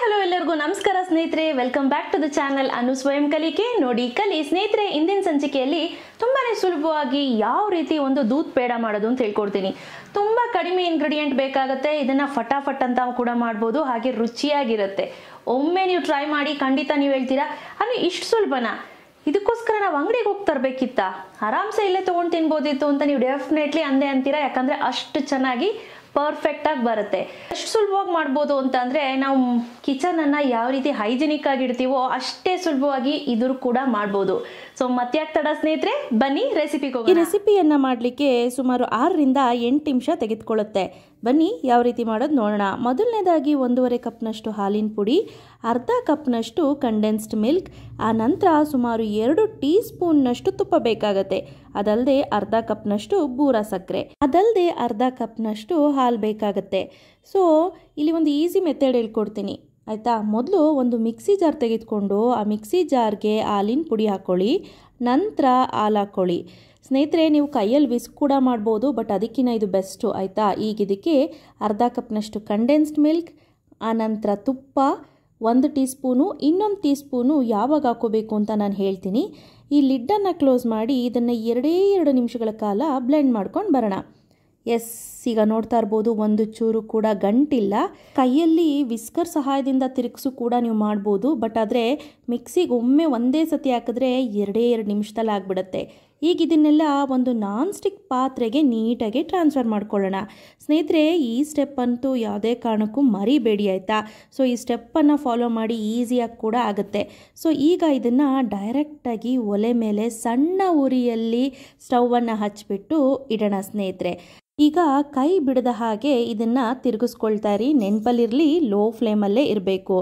hello ಎಲ್ಲರಿಗೂ ನಮಸ್ಕಾರ ಸ್ನೇಹಿತರೆ welcome back to the channel ಅನು ಸ್ವಯಂ ಕಲಿಕೆ ನೋಡಿ ಕಲಿ ಸ್ನೇಹಿತರೆ ಇಂದಿನ ಸಂಚಿಕೆಯಲ್ಲಿ ತುಂಬಾ ಸುಲಭವಾಗಿ ಯಾವ ರೀತಿ ಒಂದು ದೂತ್ ಪೇಡ ಮಾಡೋದು ಅಂತ ಹೇಳ್ಕೊಡ್ತೀನಿ ತುಂಬ ಕಡಿಮೆ ಇಂಗ್ರೀಡಿಯೆಂಟ್ ಬೇಕಾಗುತ್ತೆ ಇದನ್ನು ಫಟಾಫಟ್ ಅಂತ ಕೂಡ ಮಾಡ್ಬೋದು ಹಾಗೆ ರುಚಿಯಾಗಿರುತ್ತೆ ಒಮ್ಮೆ ನೀವು ಟ್ರೈ ಮಾಡಿ ಖಂಡಿತ ನೀವು ಹೇಳ್ತೀರಾ ಅದು ಇಷ್ಟು ಸುಲಭನ ಇದಕ್ಕೋಸ್ಕರ ನಾವು ಅಂಗಡಿಗೆ ಹೋಗಿ ತರಬೇಕಿತ್ತಾ ಆರಾಮ್ಸೆ ಇಲ್ಲೇ ತೊಗೊಂಡು ತಿನ್ಬೋದಿತ್ತು ಅಂತ ನೀವು ಡೆಫಿನೆಟ್ಲಿ ಅಂದೆ ಅಂತೀರಾ ಯಾಕಂದರೆ ಅಷ್ಟು ಚೆನ್ನಾಗಿ ಪರ್ಫೆಕ್ಟ್ ಆಗಿ ಬರುತ್ತೆ ಎಷ್ಟು ಸುಲಭವಾಗಿ ಮಾಡ್ಬೋದು ಅಂತ ಅಂದ್ರೆ ನಾವು ಕಿಚನ್ ಅನ್ನ ಯಾವ ರೀತಿ ಹೈಜಿನಿಕ್ ಆಗಿ ಇಡ್ತೀವೋ ಅಷ್ಟೇ ಸುಲಭವಾಗಿ ಇದ್ರ ಕೂಡ ಮಾಡ್ಬೋದು ಸೊ ಮತ್ತೆ ತಡ ಸ್ನೇಹಿತರೆ ಬನ್ನಿ ರೆಸಿಪಿ ಈ ರೆಸಿಪಿಯನ್ನ ಮಾಡಲಿಕ್ಕೆ ಸುಮಾರು ಆರರಿಂದ ಎಂಟು ನಿಮಿಷ ತೆಗೆದುಕೊಳ್ಳುತ್ತೆ ಬನ್ನಿ ಯಾವ ರೀತಿ ಮಾಡೋದು ನೋಡೋಣ ಮೊದಲನೇದಾಗಿ ಒಂದೂವರೆ ಕಪ್ನಷ್ಟು ಹಾಲಿನ ಪುಡಿ ಅರ್ಧ ಕಪ್ನಷ್ಟು ಕಂಡೆನ್ಸ್ಡ್ ಮಿಲ್ಕ್ ಆ ನಂತರ ಸುಮಾರು ಎರಡು ಟೀ ಸ್ಪೂನ್ನಷ್ಟು ತುಪ್ಪ ಬೇಕಾಗತ್ತೆ ಅದಲ್ಲದೆ ಅರ್ಧ ಕಪ್ನಷ್ಟು ಬೂರ ಸಕ್ಕರೆ ಅದಲ್ಲದೆ ಅರ್ಧ ಕಪ್ನಷ್ಟು ಹಾಲು ಬೇಕಾಗತ್ತೆ ಸೊ ಇಲ್ಲಿ ಒಂದು ಈಸಿ ಮೆಥಡ್ ಹೇಳ್ಕೊಡ್ತೀನಿ ಆಯಿತಾ ಮೊದಲು ಒಂದು ಮಿಕ್ಸಿ ಜಾರ್ ತೆಗೆದುಕೊಂಡು ಆ ಮಿಕ್ಸಿ ಜಾರ್ಗೆ ಹಾಲಿನ ಪುಡಿ ಹಾಕ್ಕೊಳ್ಳಿ ನಂತರ ಹಾಲು ಹಾಕ್ಕೊಳ್ಳಿ ಸ್ನೇಹಿತರೆ ನೀವು ಕೈಯಲ್ಲಿ ವಿಸ್ಕ್ ಕೂಡ ಮಾಡ್ಬೋದು ಬಟ್ ಅದಕ್ಕಿಂತ ಇದು ಬೆಸ್ಟು ಆಯಿತಾ ಈಗ ಇದಕ್ಕೆ ಅರ್ಧ ಕಪ್ನಷ್ಟು ಕಂಡೆನ್ಸ್ಡ್ ಮಿಲ್ಕ್ ಆನಂತರ ತುಪ್ಪ ಒಂದು ಟೀ ಸ್ಪೂನು ಇನ್ನೊಂದು ಟೀ ಸ್ಪೂನು ಯಾವಾಗ ಹಾಕೋಬೇಕು ಅಂತ ನಾನು ಹೇಳ್ತೀನಿ ಈ ಲಿಡ್ಡನ್ನು ಕ್ಲೋಸ್ ಮಾಡಿ ಇದನ್ನು ಎರಡೇ ಎರಡು ನಿಮಿಷಗಳ ಕಾಲ ಬ್ಲೆಂಡ್ ಮಾಡ್ಕೊಂಡು ಬರೋಣ ಎಸ್ ಈಗ ನೋಡ್ತಾ ಇರ್ಬೋದು ಒಂದು ಚೂರು ಕೂಡ ಗಂಟಿಲ್ಲ ಕೈಯಲ್ಲಿ ವಿಸ್ಕರ್ ಸಹಾಯದಿಂದ ತಿರುಗಿಸು ಕೂಡ ನೀವು ಮಾಡ್ಬೋದು ಬಟ್ ಆದರೆ ಮಿಕ್ಸಿಗೆ ಒಮ್ಮೆ ಒಂದೇ ಸತಿ ಹಾಕಿದ್ರೆ ಎರಡೇ ಎರಡು ನಿಮಿಷದಲ್ಲಿ ಆಗಿಬಿಡುತ್ತೆ ಈಗ ಇದನ್ನೆಲ್ಲ ಒಂದು ನಾನ್ ಸ್ಟಿಕ್ ಪಾತ್ರೆಗೆ ನೀಟಾಗಿ ಟ್ರಾನ್ಸ್ಫರ್ ಮಾಡ್ಕೊಳ್ಳೋಣ ಸ್ನೇಹಿತರೆ ಈ ಸ್ಟೆಪ್ ಅಂತೂ ಯಾವುದೇ ಕಾರಣಕ್ಕೂ ಮರಿಬೇಡಿ ಆಯಿತಾ ಸೊ ಈ ಸ್ಟೆಪ್ಪನ್ನು ಫಾಲೋ ಮಾಡಿ ಈಸಿಯಾಗಿ ಕೂಡ ಆಗುತ್ತೆ ಸೊ ಈಗ ಇದನ್ನು ಡೈರೆಕ್ಟಾಗಿ ಒಲೆ ಮೇಲೆ ಸಣ್ಣ ಉರಿಯಲ್ಲಿ ಸ್ಟವನ್ನು ಹಚ್ಚಿಬಿಟ್ಟು ಇಡೋಣ ಸ್ನೇಹಿತರೆ ಈಗ ಕೈ ಬಿಡದ ಹಾಗೆ ಇದನ್ನು ತಿರುಗಿಸ್ಕೊಳ್ತಾ ಇರಿ ನೆನಪಲ್ಲಿರಲಿ ಲೋ ಫ್ಲೇಮಲ್ಲೇ ಇರಬೇಕು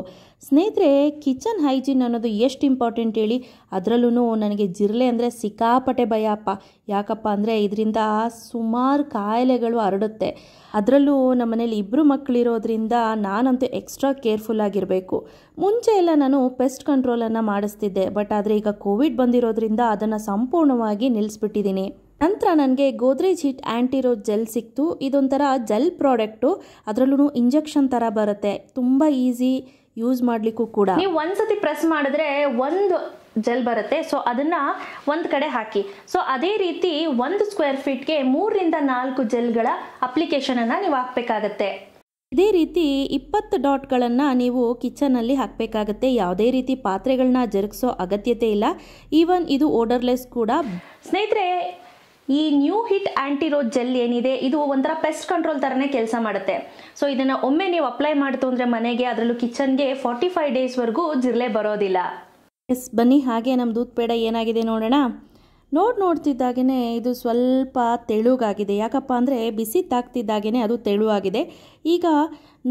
ಸ್ನೇಹಿತರೆ ಕಿಚನ್ ಹೈಜೀನ್ ಅನ್ನೋದು ಎಷ್ಟು ಇಂಪಾರ್ಟೆಂಟ್ ಹೇಳಿ ಅದರಲ್ಲೂ ನನಗೆ ಜಿರಲೆ ಅಂದರೆ ಸಿಕ್ಕಾಪಟೆ ಭಯಪ್ಪ ಯಾಕಪ್ಪ ಅಂದರೆ ಇದರಿಂದ ಸುಮಾರು ಕಾಯಿಲೆಗಳು ಹರಡುತ್ತೆ ಅದರಲ್ಲೂ ನಮ್ಮ ಮನೇಲಿ ಇಬ್ಬರು ಮಕ್ಕಳಿರೋದ್ರಿಂದ ನಾನಂತೂ ಎಕ್ಸ್ಟ್ರಾ ಕೇರ್ಫುಲ್ ಆಗಿರಬೇಕು ಮುಂಚೆ ಎಲ್ಲ ನಾನು ಪೆಸ್ಟ್ ಕಂಟ್ರೋಲನ್ನು ಮಾಡಿಸ್ತಿದ್ದೆ ಬಟ್ ಆದರೆ ಈಗ ಕೋವಿಡ್ ಬಂದಿರೋದ್ರಿಂದ ಅದನ್ನು ಸಂಪೂರ್ಣವಾಗಿ ನಿಲ್ಲಿಸ್ಬಿಟ್ಟಿದ್ದೀನಿ ನಂತರ ನನಗೆ ಗೋದ್ರೇಜ್ ಹಿಟ್ ಆ್ಯಂಟಿರೋ ಜೆಲ್ ಸಿಕ್ತು ಇದೊಂಥರ ಜೆಲ್ ಪ್ರಾಡಕ್ಟು ಅದರಲ್ಲೂ ಇಂಜೆಕ್ಷನ್ ಥರ ಬರುತ್ತೆ ತುಂಬ ಈಸಿ ಯೂಸ್ ಮಾಡಲಿಕ್ಕೂ ಕೂಡ ನೀವು ಒಂದ್ಸತಿ ಪ್ರೆಸ್ ಮಾಡಿದ್ರೆ ಒಂದು ಜೆಲ್ ಬರುತ್ತೆ ಸೊ ಅದನ್ನ ಒಂದು ಕಡೆ ಹಾಕಿ ಸೊ ಅದೇ ರೀತಿ ಒಂದು ಸ್ಕ್ವೇರ್ ಫೀಟ್ಗೆ ಮೂರರಿಂದ ನಾಲ್ಕು ಜೆಲ್ಗಳ ಅನ್ನ ನೀವು ಹಾಕಬೇಕಾಗತ್ತೆ ಇದೇ ರೀತಿ ಇಪ್ಪತ್ತು ಡಾಟ್ಗಳನ್ನು ನೀವು ಕಿಚನಲ್ಲಿ ಹಾಕಬೇಕಾಗತ್ತೆ ಯಾವುದೇ ರೀತಿ ಪಾತ್ರೆಗಳನ್ನ ಜರುಗಿಸೋ ಅಗತ್ಯತೆ ಇಲ್ಲ ಈವನ್ ಇದು ಓಡರ್ಲೆಸ್ ಕೂಡ ಸ್ನೇಹಿತರೆ ಈ ನ್ಯೂ ಹಿಟ್ ಆ್ಯಂಟಿರೋ ಜೆಲ್ ಏನಿದೆ ಇದು ಒಂಥರ ಪೆಸ್ಟ್ ಕಂಟ್ರೋಲ್ ಥರನೇ ಕೆಲಸ ಮಾಡುತ್ತೆ ಸೊ ಇದನ್ನು ಒಮ್ಮೆ ನೀವು ಅಪ್ಲೈ ಮಾಡ್ತು ಅಂದರೆ ಮನೆಗೆ ಅದರಲ್ಲೂ ಕಿಚನ್ಗೆ ಫಾರ್ಟಿ ಫೈವ್ ಡೇಸ್ವರೆಗೂ ಜಿರಲೆ ಬರೋದಿಲ್ಲ ಎಸ್ ಬನ್ನಿ ಹಾಗೆ ನಮ್ಮ ದೂತ್ ಪೇಡ ಏನಾಗಿದೆ ನೋಡೋಣ ನೋಡಿ ನೋಡ್ತಿದ್ದಾಗೇ ಇದು ಸ್ವಲ್ಪ ತೆಳುಗಾಗಿದೆ ಯಾಕಪ್ಪ ಅಂದರೆ ಬಿಸಿ ತಾಕ್ತಿದ್ದಾಗೇ ಅದು ತೆಳುವಾಗಿದೆ ಈಗ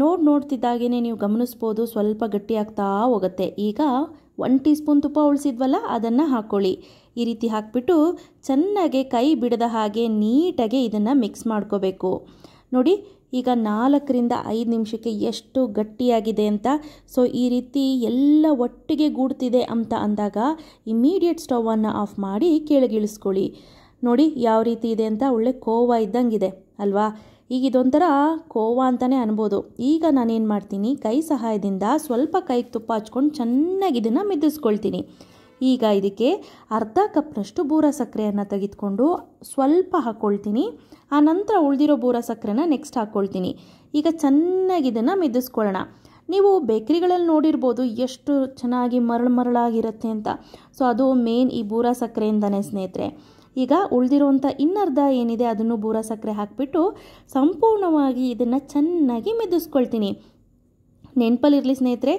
ನೋಡಿ ನೋಡ್ತಿದ್ದಾಗೇ ನೀವು ಗಮನಿಸ್ಬೋದು ಸ್ವಲ್ಪ ಗಟ್ಟಿಯಾಗ್ತಾ ಹೋಗುತ್ತೆ ಈಗ ಒನ್ ಟೀ ಸ್ಪೂನ್ ತುಪ್ಪ ಉಳಿಸಿದ್ವಲ್ಲ ಅದನ್ನು ಹಾಕ್ಕೊಳ್ಳಿ ಈ ರೀತಿ ಹಾಕಿಬಿಟ್ಟು ಚೆನ್ನಾಗಿ ಕೈ ಬಿಡದ ಹಾಗೆ ನೀಟಾಗಿ ಇದನ್ನು ಮಿಕ್ಸ್ ಮಾಡ್ಕೋಬೇಕು ನೋಡಿ ಈಗ ನಾಲ್ಕರಿಂದ ಐದು ನಿಮಿಷಕ್ಕೆ ಎಷ್ಟು ಗಟ್ಟಿಯಾಗಿದೆ ಅಂತ ಸೊ ಈ ರೀತಿ ಎಲ್ಲ ಒಟ್ಟಿಗೆ ಗೂಡ್ತಿದೆ ಅಂತ ಅಂದಾಗ ಇಮಿಡಿಯೇಟ್ ಸ್ಟವನ್ನು ಆಫ್ ಮಾಡಿ ಕೆಳಗಿಳಿಸ್ಕೊಳ್ಳಿ ನೋಡಿ ಯಾವ ರೀತಿ ಇದೆ ಅಂತ ಒಳ್ಳೆ ಕೋವ ಇದೆ ಅಲ್ವಾ ಈಗ ಇದೊಂಥರ ಕೋವಾ ಅಂತಲೇ ಅನ್ಬೋದು ಈಗ ನಾನೇನು ಮಾಡ್ತೀನಿ ಕೈ ಸಹಾಯದಿಂದ ಸ್ವಲ್ಪ ಕೈಗೆ ತುಪ್ಪ ಹಚ್ಕೊಂಡು ಚೆನ್ನಾಗಿ ಇದನ್ನು ಮಿದ್ದಿಸ್ಕೊಳ್ತೀನಿ ಈಗ ಇದಕ್ಕೆ ಅರ್ಧ ಕಪ್ನಷ್ಟು ಬೂರ ಸಕ್ಕರೆಯನ್ನು ತೆಗೆದುಕೊಂಡು ಸ್ವಲ್ಪ ಹಾಕ್ಕೊಳ್ತೀನಿ ಆ ನಂತರ ಉಳಿದಿರೋ ಬೂರ ಸಕ್ಕರೆನ ನೆಕ್ಸ್ಟ್ ಹಾಕ್ಕೊಳ್ತೀನಿ ಈಗ ಚೆನ್ನಾಗಿ ಇದನ್ನು ಮಿದ್ದಿಸ್ಕೊಳ್ಳೋಣ ನೀವು ಬೇಕ್ರಿಗಳಲ್ಲಿ ನೋಡಿರ್ಬೋದು ಎಷ್ಟು ಚೆನ್ನಾಗಿ ಮರಳು ಮರಳಾಗಿರುತ್ತೆ ಅಂತ ಸೊ ಅದು ಮೇನ್ ಈ ಬೂರ ಸಕ್ಕರೆಯಿಂದನೇ ಸ್ನೇಹಿತರೆ ಈಗ ಉಳಿದಿರುವಂಥ ಇನ್ನರ್ಧ ಏನಿದೆ ಅದನ್ನು ಬೂರ ಸಕ್ಕರೆ ಹಾಕಿಬಿಟ್ಟು ಸಂಪೂರ್ಣವಾಗಿ ಇದನ್ನು ಚೆನ್ನಾಗಿ ಮೆದಿಸ್ಕೊಳ್ತೀನಿ ನೆನ್ಪಲ್ಲಿರಲಿ ಸ್ನೇಹಿತರೆ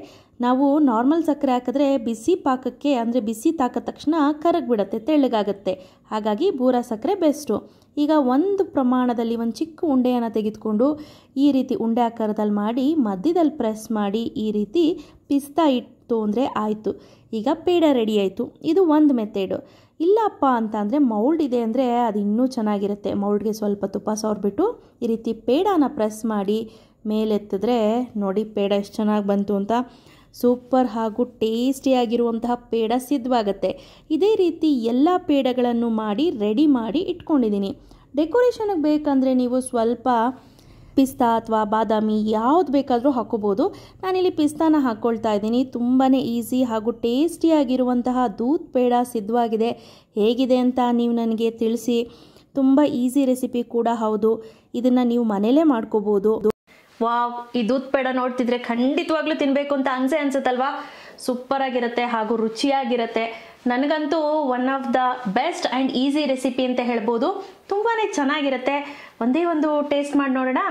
ನಾವು ನಾರ್ಮಲ್ ಸಕ್ಕರೆ ಹಾಕಿದ್ರೆ ಬಿಸಿ ಪಾಕಕ್ಕೆ ಅಂದರೆ ಬಿಸಿ ತಾಕದ ತಕ್ಷಣ ಕರಗಿಬಿಡತ್ತೆ ತೆಳ್ಳಗಾಗತ್ತೆ ಹಾಗಾಗಿ ಬೂರ ಸಕ್ಕರೆ ಬೆಸ್ಟು ಈಗ ಒಂದು ಪ್ರಮಾಣದಲ್ಲಿ ಒಂದು ಚಿಕ್ಕ ಉಂಡೆಯನ್ನು ತೆಗೆದುಕೊಂಡು ಈ ರೀತಿ ಉಂಡೆ ಆಕಾರದಲ್ಲಿ ಮಾಡಿ ಮಧ್ಯದಲ್ಲಿ ಪ್ರೆಸ್ ಮಾಡಿ ಈ ರೀತಿ ಪಿಸ್ತಾ ಇಟ್ಟು ಅಂದರೆ ಆಯಿತು ಈಗ ಪೇಡ ರೆಡಿ ಆಯಿತು ಇದು ಒಂದು ಮೆಥೇಡು ಇಲ್ಲಪ್ಪ ಅಂತ ಅಂದರೆ ಮೌಲ್ಡ್ ಇದೆ ಅಂದರೆ ಅದು ಇನ್ನೂ ಚೆನ್ನಾಗಿರುತ್ತೆ ಮೌಲ್ಡ್ಗೆ ಸ್ವಲ್ಪ ತುಪ್ಪ ಸವರ್ಬಿಟ್ಟು ಈ ರೀತಿ ಪೇಡಾನ ಪ್ರೆಸ್ ಮಾಡಿ ಮೇಲೆತ್ತಿದ್ರೆ ನೋಡಿ ಪೇಡ ಎಷ್ಟು ಚೆನ್ನಾಗಿ ಬಂತು ಅಂತ ಸೂಪರ್ ಹಾಗೂ ಟೇಸ್ಟಿಯಾಗಿರುವಂತಹ ಪೇಡ ಸಿದ್ಧವಾಗುತ್ತೆ ಇದೇ ರೀತಿ ಎಲ್ಲ ಪೇಡಗಳನ್ನು ಮಾಡಿ ರೆಡಿ ಮಾಡಿ ಇಟ್ಕೊಂಡಿದ್ದೀನಿ ಡೆಕೋರೇಷನ್ಗೆ ಬೇಕಂದರೆ ನೀವು ಸ್ವಲ್ಪ ಪಿಸ್ತಾ ಅಥವಾ ಬಾದಾಮಿ ಯಾವ್ದು ಬೇಕಾದರೂ ಹಾಕೋಬೋದು ನಾನಿಲ್ಲಿ ಪಿಸ್ತಾನ ಹಾಕ್ಕೊಳ್ತಾ ಇದ್ದೀನಿ ತುಂಬಾ ಈಸಿ ಹಾಗೂ ಟೇಸ್ಟಿಯಾಗಿರುವಂತಹ ದೂತ್ ಪೇಡ ಸಿದ್ಧವಾಗಿದೆ ಹೇಗಿದೆ ಅಂತ ನೀವು ನನಗೆ ತಿಳಿಸಿ ತುಂಬ ಈಸಿ ರೆಸಿಪಿ ಕೂಡ ಹೌದು ಇದನ್ನು ನೀವು ಮನೇಲೇ ಮಾಡ್ಕೋಬೋದು ವಾವ್ ಈ ದೂತ್ ಪೇಡ ನೋಡ್ತಿದ್ರೆ ಖಂಡಿತವಾಗ್ಲೂ ತಿನ್ಬೇಕು ಅಂತ ಅನ್ಸೆ ಅನ್ಸುತ್ತಲ್ವಾ ಸೂಪರ್ ಆಗಿರುತ್ತೆ ಹಾಗೂ ರುಚಿಯಾಗಿರುತ್ತೆ ನನಗಂತೂ one of the best and easy recipe ಅಂತ ಹೇಳ್ಬೋದು ತುಂಬಾ ಚೆನ್ನಾಗಿರುತ್ತೆ ಒಂದೇ ಒಂದು ಟೇಸ್ಟ್ ಮಾಡಿ ನೋಡೋಣ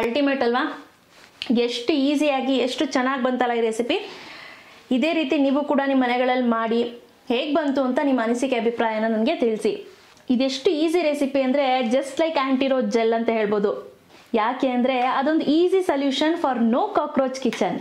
ಅಲ್ಟಿಮೇಟ್ ಅಲ್ವಾ ಎಷ್ಟು ಈಸಿಯಾಗಿ ಎಷ್ಟು ಚೆನ್ನಾಗಿ ಬಂತಲ್ಲ ಈ ರೆಸಿಪಿ ಇದೇ ರೀತಿ ನೀವು ಕೂಡ ನಿಮ್ಮ ಮನೆಗಳಲ್ಲಿ ಮಾಡಿ ಹೇಗೆ ಬಂತು ಅಂತ ನಿಮ್ಮ ಅನಿಸಿಕೆ ಅಭಿಪ್ರಾಯನ ನನಗೆ ತಿಳಿಸಿ ಇದೆಷ್ಟು ಈಸಿ ರೆಸಿಪಿ ಅಂದರೆ ಜಸ್ಟ್ ಲೈಕ್ ಆ್ಯಂಟಿರೋ ಜೆಲ್ ಅಂತ ಹೇಳ್ಬೋದು ಯಾಕೆ ಅಂದರೆ ಅದೊಂದು easy solution for no cockroach kitchen